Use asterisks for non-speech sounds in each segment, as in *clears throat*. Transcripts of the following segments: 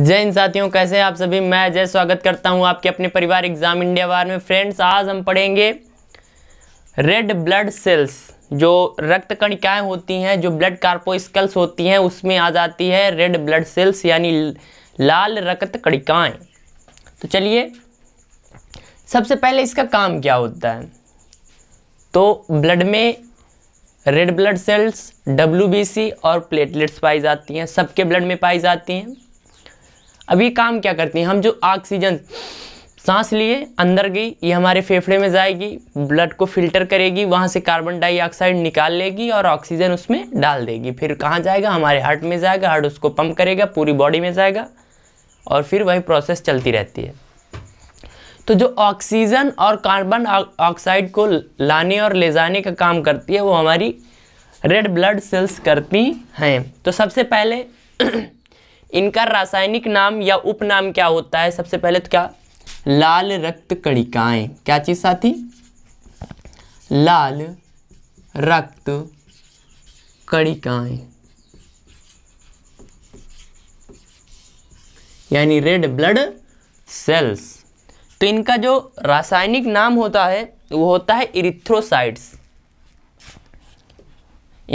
जय इन साथियों कैसे आप सभी मैं जय स्वागत करता हूं आपके अपने परिवार एग्जाम इंडिया वार में फ्रेंड्स आज हम पढ़ेंगे रेड ब्लड सेल्स जो रक्त कणिकाएं होती हैं जो ब्लड कार्पोस्कल्स होती हैं उसमें आ जाती है रेड ब्लड सेल्स यानी लाल रक्त कणिकाएं तो चलिए सबसे पहले इसका काम क्या होता है तो ब्लड में रेड ब्लड सेल्स डब्ल्यू और प्लेटलेट्स पाई जाती हैं सबके ब्लड में पाई जाती हैं अब ये काम क्या करती हैं हम जो ऑक्सीजन सांस लिए अंदर गई ये हमारे फेफड़े में जाएगी ब्लड को फिल्टर करेगी वहाँ से कार्बन डाइऑक्साइड निकाल लेगी और ऑक्सीजन उसमें डाल देगी फिर कहाँ जाएगा हमारे हार्ट में जाएगा हार्ट उसको पंप करेगा पूरी बॉडी में जाएगा और फिर वही प्रोसेस चलती रहती है तो जो ऑक्सीजन और कार्बन ऑक्साइड को लाने और ले जाने का काम करती है वो हमारी रेड ब्लड सेल्स करती हैं तो सबसे पहले *clears throat* इनका रासायनिक नाम या उपनाम क्या होता है सबसे पहले तो क्या लाल रक्त कणिकाएं क्या चीज साथी लाल रक्त कणिकाएं यानी रेड ब्लड सेल्स तो इनका जो रासायनिक नाम होता है वो होता है इरिथ्रोसाइट्स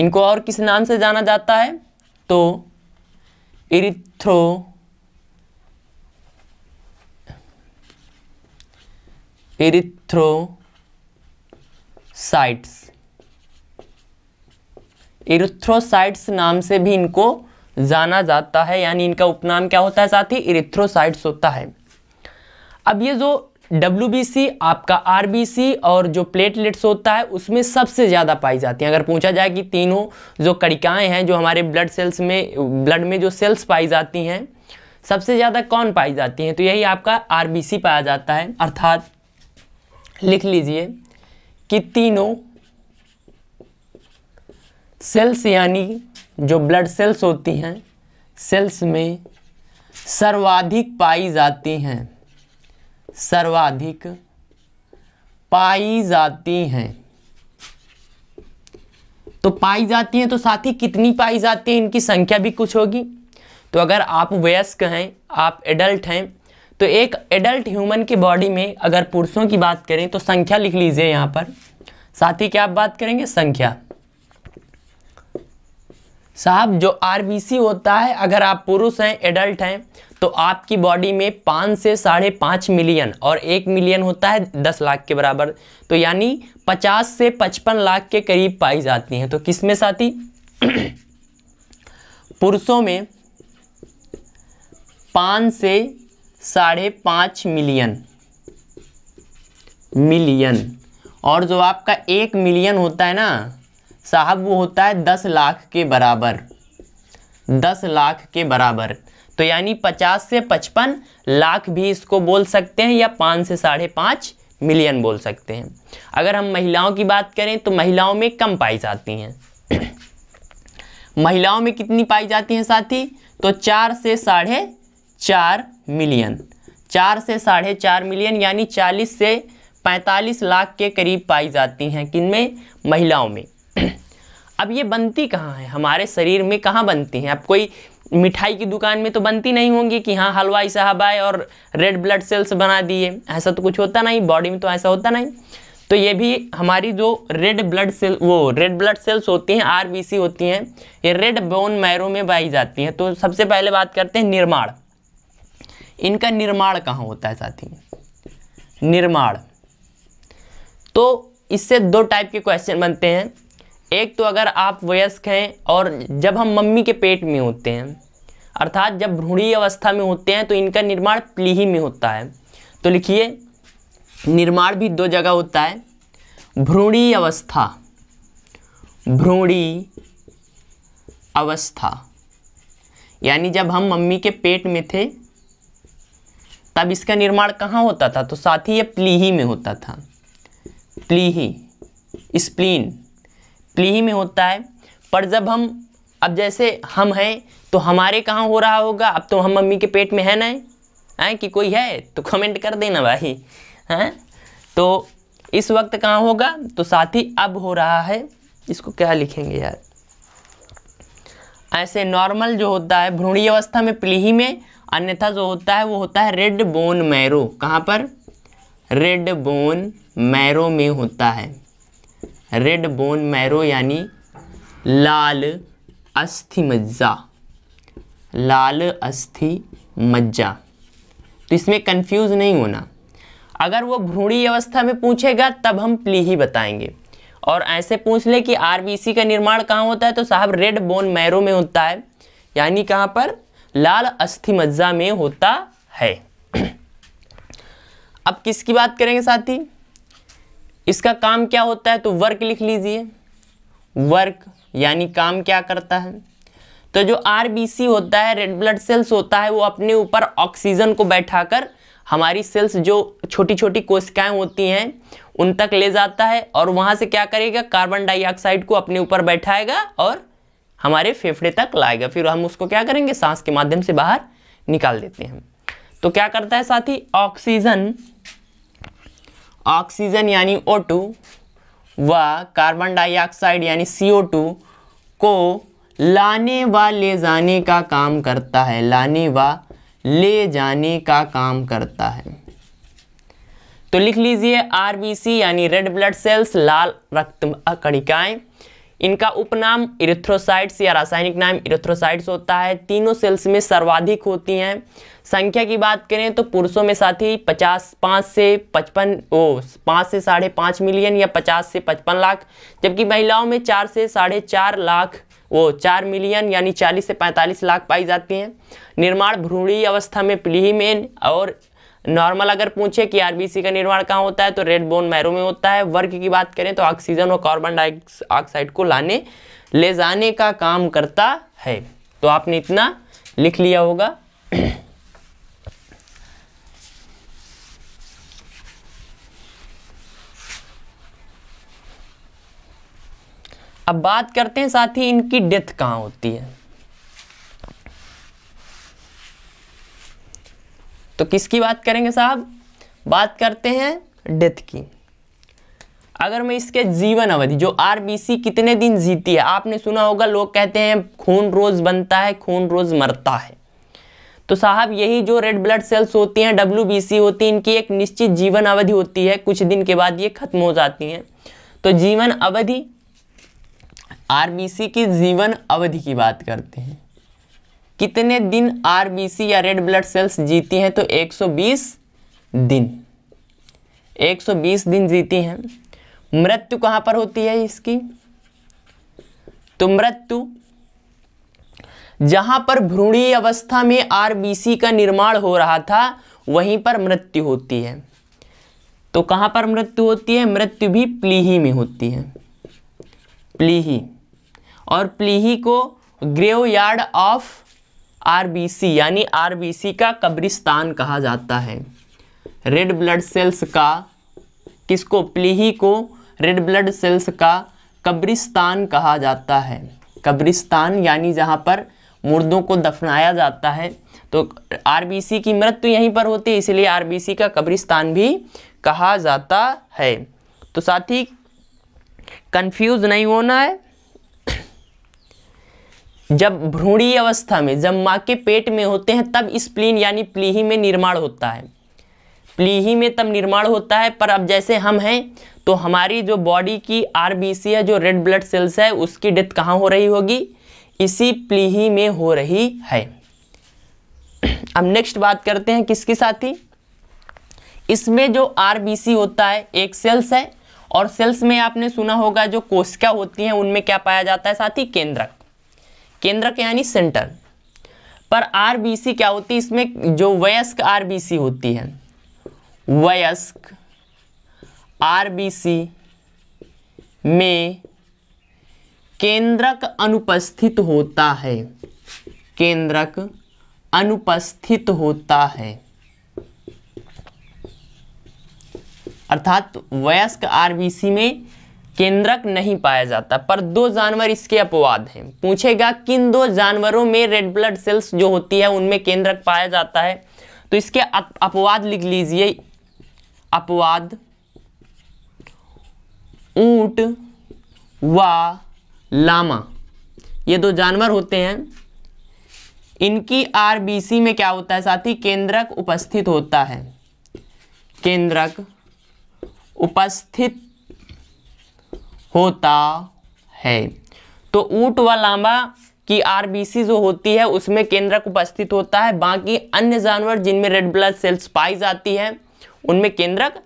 इनको और किस नाम से जाना जाता है तो एरिथ्रो साइट्स एरिथ्रोसाइट्स नाम से भी इनको जाना जाता है यानी इनका उपनाम क्या होता है साथ ही इरिथ्रोसाइट्स होता है अब ये जो डब्ल्यू आपका आर और जो प्लेटलेट्स होता है उसमें सबसे ज़्यादा पाई जाती हैं अगर पूछा जाए कि तीनों जो कड़िकाएँ हैं जो हमारे ब्लड सेल्स में ब्लड में जो सेल्स पाई जाती हैं सबसे ज़्यादा कौन पाई जाती हैं तो यही आपका आर पाया जाता है अर्थात लिख लीजिए कि तीनों सेल्स यानी जो ब्लड सेल्स होती हैं सेल्स में सर्वाधिक पाई जाती हैं सर्वाधिक पाई जाती हैं तो पाई जाती हैं तो साथ ही कितनी पाई जाती हैं इनकी संख्या भी कुछ होगी तो अगर आप वयस्क हैं आप एडल्ट हैं तो एक एडल्ट ह्यूमन की बॉडी में अगर पुरुषों की बात करें तो संख्या लिख लीजिए यहाँ पर साथ ही क्या आप बात करेंगे संख्या साहब जो आर होता है अगर आप पुरुष हैं एडल्ट हैं तो आपकी बॉडी में पाँच से साढ़े पाँच मिलियन और एक मिलियन होता है दस लाख के बराबर तो यानी पचास से पचपन लाख के करीब पाई जाती हैं तो किस में साथी *clears throat* पुरुषों में पाँच से साढ़े पाँच मिलियन मिलियन और जो आपका एक मिलियन होता है ना साहब वो होता है दस लाख के बराबर दस लाख के बराबर तो यानी पचास से पचपन लाख भी इसको बोल सकते हैं या पाँच से साढ़े पाँच मिलियन बोल सकते हैं अगर हम महिलाओं की बात करें तो महिलाओं में कम पाई जाती हैं *clears throat* महिलाओं में कितनी पाई जाती हैं साथी तो चार से साढ़े चार मिलियन चार से साढ़े चार मिलियन यानी चालीस से पैंतालीस लाख के करीब पाई जाती हैं किन में महिलाओं में अब ये बनती कहाँ है हमारे शरीर में कहाँ बनती हैं अब कोई मिठाई की दुकान में तो बनती नहीं होंगी कि हाँ हलवाई साहब आए और रेड ब्लड सेल्स बना दिए ऐसा तो कुछ होता नहीं बॉडी में तो ऐसा होता नहीं तो ये भी हमारी जो रेड ब्लड सेल वो रेड ब्लड सेल्स होती हैं आर होती हैं ये रेड बोन मैरो में पाई जाती हैं तो सबसे पहले बात करते हैं निर्माण इनका निर्माण कहाँ होता है साथी निर्माण तो इससे दो टाइप के क्वेश्चन बनते हैं एक तो अगर आप वयस्क हैं और जब हम मम्मी के पेट में होते हैं अर्थात जब भ्रूणी अवस्था में होते हैं तो इनका निर्माण प्लीही में होता है तो लिखिए निर्माण भी दो जगह होता है भ्रूणी अवस्था भ्रूणी अवस्था यानी जब हम मम्मी के पेट में थे तब इसका निर्माण कहाँ होता था तो साथ ही यह प्लीही में होता था प्लीही स्प्लीन प्लीही में होता है पर जब हम अब जैसे हम हैं तो हमारे कहाँ हो रहा होगा अब तो हम मम्मी के पेट में है ना हैं कि कोई है तो कमेंट कर देना भाई हैं तो इस वक्त कहाँ होगा तो साथ ही अब हो रहा है इसको क्या लिखेंगे यार ऐसे नॉर्मल जो होता है भ्रूणी अवस्था में प्लीही में अन्यथा जो होता है वो होता है रेड बोन मैरो कहाँ पर रेड बोन मैरो में होता है रेड बोन मैरो यानी लाल अस्थि मज्जा लाल अस्थि मज्जा तो इसमें कंफ्यूज नहीं होना अगर वो भ्रूणी अवस्था में पूछेगा तब हम प्ली ही बताएंगे और ऐसे पूछ ले कि आरबीसी का निर्माण कहाँ होता है तो साहब रेड बोन मैरो में होता है यानी कहाँ पर लाल अस्थि मज्जा में होता है *clears throat* अब किसकी बात करेंगे साथी इसका काम क्या होता है तो वर्क लिख लीजिए वर्क यानी काम क्या करता है तो जो आर होता है रेड ब्लड सेल्स होता है वो अपने ऊपर ऑक्सीजन को बैठाकर हमारी सेल्स जो छोटी छोटी कोशिकाएं होती हैं उन तक ले जाता है और वहाँ से क्या करेगा कार्बन डाइऑक्साइड को अपने ऊपर बैठाएगा और हमारे फेफड़े तक लाएगा फिर हम उसको क्या करेंगे सांस के माध्यम से बाहर निकाल देते हैं तो क्या करता है साथ ही ऑक्सीजन ऑक्सीजन यानी ओ टू व कार्बन डाइऑक्साइड यानी सी ओ टू को लाने व ले जाने का काम करता है लाने व ले जाने का काम करता है तो लिख लीजिए आरबीसी यानी रेड ब्लड सेल्स लाल रक्त कणिकाएं इनका उपनाम इरेथ्रोसाइट्स या रासायनिक नाम इरेथ्रोसाइट्स होता है तीनों सेल्स में सर्वाधिक होती हैं संख्या की बात करें तो पुरुषों में साथ ही पचास पाँच से पचपन ओ पाँच से साढ़े पाँच मिलियन या पचास से पचपन लाख जबकि महिलाओं में चार से साढ़े चार लाख वो चार मिलियन यानी चालीस से पैंतालीस लाख पाई जाती हैं निर्माण भ्रूणी अवस्था में प्लीहीमेन और नॉर्मल अगर पूछे कि आरबीसी का निर्माण कहाँ होता है तो रेड बोन मैरो में होता है वर्क की बात करें तो ऑक्सीजन और कार्बन डाइऑक्साइड को लाने ले जाने का काम करता है तो आपने इतना लिख लिया होगा अब बात करते हैं साथ ही इनकी डेथ कहाँ होती है तो किसकी बात करेंगे साहब बात करते हैं डेथ की अगर मैं इसके जीवन अवधि जो आरबीसी कितने दिन जीती है आपने सुना होगा लोग कहते हैं खून रोज बनता है खून रोज मरता है तो साहब यही जो रेड ब्लड सेल्स होती हैं डब्ल्यू होती है इनकी एक निश्चित जीवन अवधि होती है कुछ दिन के बाद ये खत्म हो जाती हैं तो जीवन अवधि आरबीसी की जीवन अवधि की बात करते हैं कितने दिन आरबीसी या रेड ब्लड सेल्स जीती हैं तो 120 दिन 120 दिन जीती हैं मृत्यु कहां पर होती है इसकी तो मृत्यु जहां पर भ्रूणी अवस्था में आरबीसी का निर्माण हो रहा था वहीं पर मृत्यु होती है तो कहां पर मृत्यु होती है मृत्यु भी प्लीही में होती है प्लीही और प्लीही को ग्रेव यार्ड ऑफ आरबीसी यानी आरबीसी का कब्रिस्तान कहा जाता है रेड ब्लड सेल्स का किसको प्लीही को रेड ब्लड सेल्स का कब्रिस्तान कहा जाता है कब्रिस्तान यानी जहाँ पर मुर्दों को दफनाया जाता है तो आरबीसी की मृत्यु तो यहीं पर होती है इसलिए आरबीसी का कब्रिस्तान भी कहा जाता है तो साथ ही कन्फ्यूज़ नहीं होना है जब भ्रूणी अवस्था में जब माँ के पेट में होते हैं तब स्प्लीन यानी प्लीही में निर्माण होता है प्लीही में तब निर्माण होता है पर अब जैसे हम हैं तो हमारी जो बॉडी की आरबीसी है जो रेड ब्लड सेल्स है उसकी डेथ कहाँ हो रही होगी इसी प्लीही में हो रही है अब नेक्स्ट बात करते हैं किसके साथी इसमें जो आरबीसी होता है एक सेल्स है और सेल्स में आपने सुना होगा जो कोशिका होती हैं उनमें क्या पाया जाता है साथी केंद्रक केंद्र के यानी सेंटर पर आरबीसी क्या होती है इसमें जो वयस्क आरबीसी होती है वयस्क आरबीसी में केंद्रक अनुपस्थित होता है केंद्रक अनुपस्थित होता है अर्थात वयस्क आरबीसी में केंद्रक नहीं पाया जाता पर दो जानवर इसके अपवाद हैं पूछेगा किन दो जानवरों में रेड ब्लड सेल्स जो होती है उनमें केंद्रक पाया जाता है तो इसके अपवाद लिख लीजिए अपवाद ऊंट व लामा ये दो जानवर होते हैं इनकी आरबीसी में क्या होता है साथ ही केंद्रक उपस्थित होता है केंद्रक उपस्थित होता है तो ऊट व लांबा की आरबीसी जो होती है उसमें केंद्रक उपस्थित होता है बाकी अन्य जानवर जिनमें रेड ब्लड सेल्स पाई जाती है उनमें केंद्रक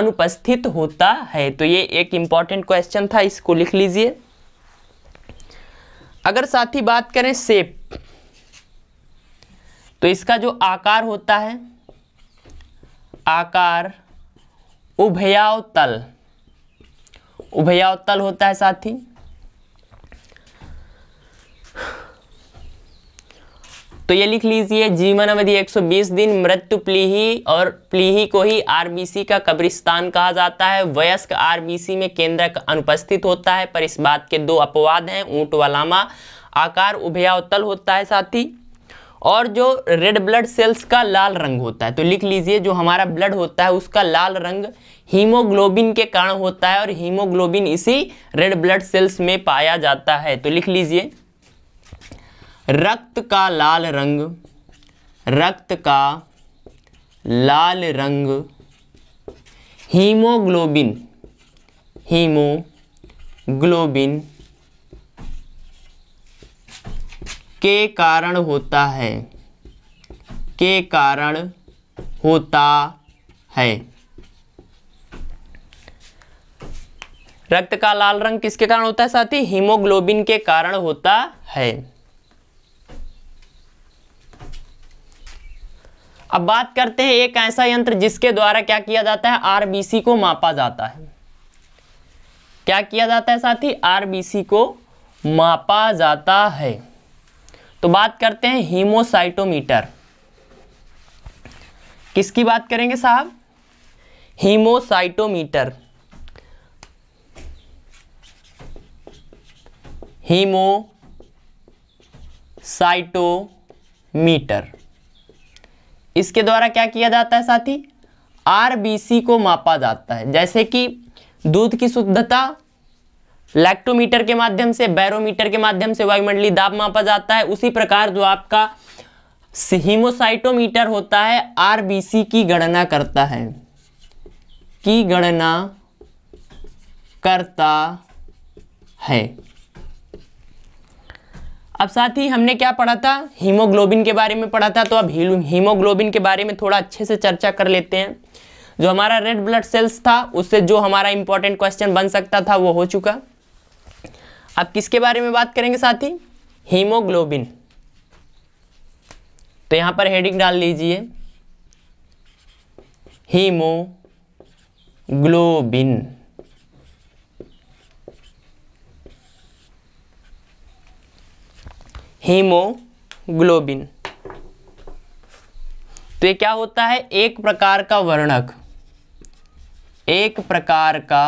अनुपस्थित होता है तो ये एक इंपॉर्टेंट क्वेश्चन था इसको लिख लीजिए अगर साथ ही बात करें सेप तो इसका जो आकार होता है आकार उभयाव तल उभया उत्तल होता है साथी तो ये लिख लीजिए जीवन अवधि 120 दिन मृत्यु प्लीही और प्लीही को ही आरबीसी का कब्रिस्तान कहा जाता है वयस्क आरबीसी में केंद्रक अनुपस्थित होता है पर इस बात के दो अपवाद हैं ऊंट वलामा आकार उभयावतल होता है साथी ही और जो रेड ब्लड सेल्स का लाल रंग होता है तो लिख लीजिए जो हमारा ब्लड होता है उसका लाल रंग हीमोग्लोबिन के कारण होता है और हीमोग्लोबिन इसी रेड ब्लड सेल्स में पाया जाता है तो लिख लीजिए रक्त का लाल रंग रक्त का लाल रंग हीमोग्लोबिन हीमोग्लोबिन के कारण होता है के कारण होता है रक्त का लाल रंग किसके कारण होता है साथी हीमोग्लोबिन के कारण होता है अब बात करते हैं एक ऐसा यंत्र जिसके द्वारा क्या किया जाता है आरबीसी को मापा जाता है क्या किया जाता है साथी आरबीसी को मापा जाता है तो बात करते हैं हीमोसाइटोमीटर किसकी बात करेंगे साहब हीमोसाइटोमीटर हीमोसाइटोमीटर इसके द्वारा क्या किया जाता है साथी आरबीसी को मापा जाता है जैसे कि दूध की शुद्धता लैक्टोमीटर के माध्यम से बैरोमीटर के माध्यम से वायुमंडलीय दाब मापा जाता है उसी प्रकार जो आपका हीमोसाइटोमीटर होता है आरबीसी की गणना करता है की गणना करता है अब साथ ही हमने क्या पढ़ा था हीमोग्लोबिन के बारे में पढ़ा था तो अब हीमोग्लोबिन के बारे में थोड़ा अच्छे से चर्चा कर लेते हैं जो हमारा रेड ब्लड सेल्स था उससे जो हमारा इंपॉर्टेंट क्वेश्चन बन सकता था वो हो चुका अब किसके बारे में बात करेंगे साथी हीमोग्लोबिन तो यहां पर हेडिंग डाल लीजिए हीमोग्लोबिन हीमोग्लोबिन तो ये क्या होता है एक प्रकार का वर्णक एक प्रकार का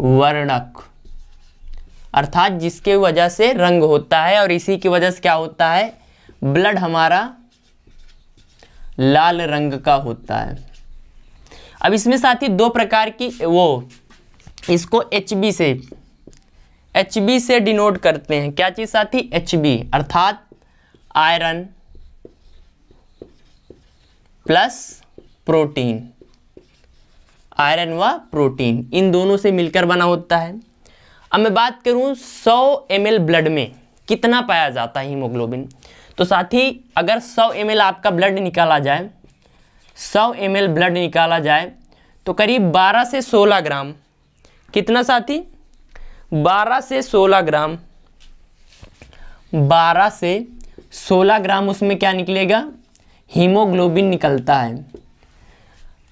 वर्णक अर्थात जिसके वजह से रंग होता है और इसी की वजह से क्या होता है ब्लड हमारा लाल रंग का होता है अब इसमें साथ ही दो प्रकार की वो इसको एच बी से एच बी से डिनोट करते हैं क्या चीज़ साथी एच बी अर्थात आयरन प्लस प्रोटीन आयरन व प्रोटीन इन दोनों से मिलकर बना होता है अब मैं बात करूं 100 एम ब्लड में कितना पाया जाता है हीमोग्लोबिन तो साथ ही अगर 100 एम आपका ब्लड निकाला जाए 100 एम ब्लड निकाला जाए तो करीब 12 से 16 ग्राम कितना साथी 12 से 16 ग्राम 12 से 16 ग्राम उसमें क्या निकलेगा हीमोग्लोबिन निकलता है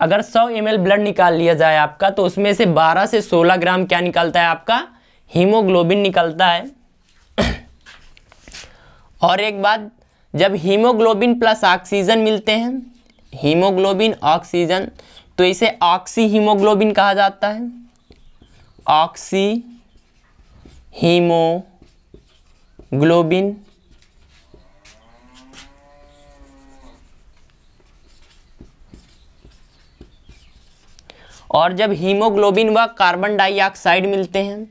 अगर 100 एम ब्लड निकाल लिया जाए आपका तो उसमें से 12 से 16 ग्राम क्या निकलता है आपका हीमोग्लोबिन निकलता है *clears throat* और एक बात जब हीमोग्लोबिन प्लस ऑक्सीजन मिलते हैं हीमोग्लोबिन ऑक्सीजन तो इसे ऑक्सी हीमोग्लोबिन कहा जाता है ऑक्सी हीमोग्लोबिन और जब हीमोग्लोबिन व कार्बन डाइऑक्साइड मिलते हैं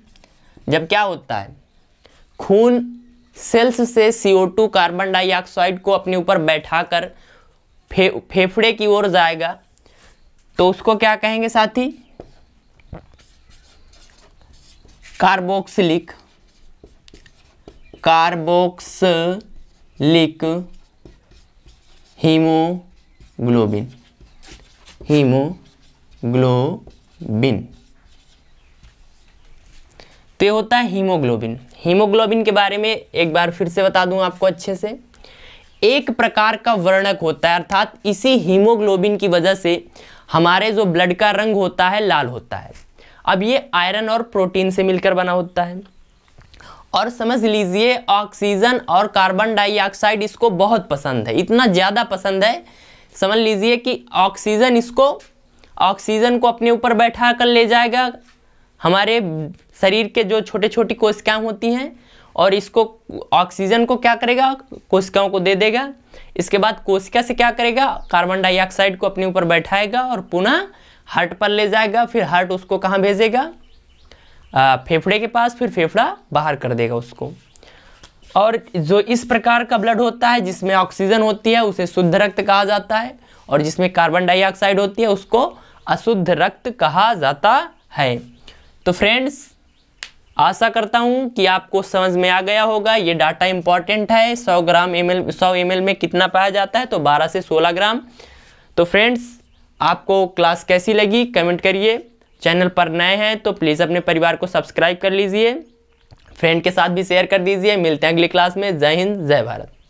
जब क्या होता है खून सेल्स से CO2 कार्बन डाइऑक्साइड को अपने ऊपर बैठाकर फे फेफड़े की ओर जाएगा तो उसको क्या कहेंगे साथी carboxylic carboxylic haemoglobin haemoglobin तो ये होता है हीमोग्लोबिन हीमोग्लोबिन के बारे में एक बार फिर से बता दूं आपको अच्छे से एक प्रकार का वर्णक होता है अर्थात इसी हीमोग्लोबिन की वजह से हमारे जो ब्लड का रंग होता है लाल होता है अब ये आयरन और प्रोटीन से मिलकर बना होता है और समझ लीजिए ऑक्सीजन और कार्बन डाइऑक्साइड इसको बहुत पसंद है इतना ज़्यादा पसंद है समझ लीजिए कि ऑक्सीजन इसको ऑक्सीजन को अपने ऊपर बैठा कर ले जाएगा हमारे शरीर के जो छोटे छोटी कोशिकाएं होती हैं और इसको ऑक्सीजन को क्या करेगा कोशिकाओं को दे देगा इसके बाद कोशिका से क्या करेगा कार्बन डाइऑक्साइड को अपने ऊपर बैठाएगा और पुनः हार्ट पर ले जाएगा फिर हार्ट उसको कहाँ भेजेगा फेफड़े के पास फिर फेफड़ा बाहर कर देगा उसको और जो इस प्रकार का ब्लड होता है जिसमें ऑक्सीजन होती है उसे शुद्ध रक्त कहा जाता है और जिसमें कार्बन डाइऑक्साइड होती है उसको अशुद्ध रक्त कहा जाता है तो फ्रेंड्स आशा करता हूँ कि आपको समझ में आ गया होगा ये डाटा इंपॉर्टेंट है 100 ग्राम एम एल सौ एम में कितना पाया जाता है तो 12 से 16 ग्राम तो फ्रेंड्स आपको क्लास कैसी लगी कमेंट करिए चैनल पर नए हैं तो प्लीज़ अपने परिवार को सब्सक्राइब कर लीजिए फ्रेंड के साथ भी शेयर कर दीजिए मिलते हैं अगली क्लास में जय हिंद जय भारत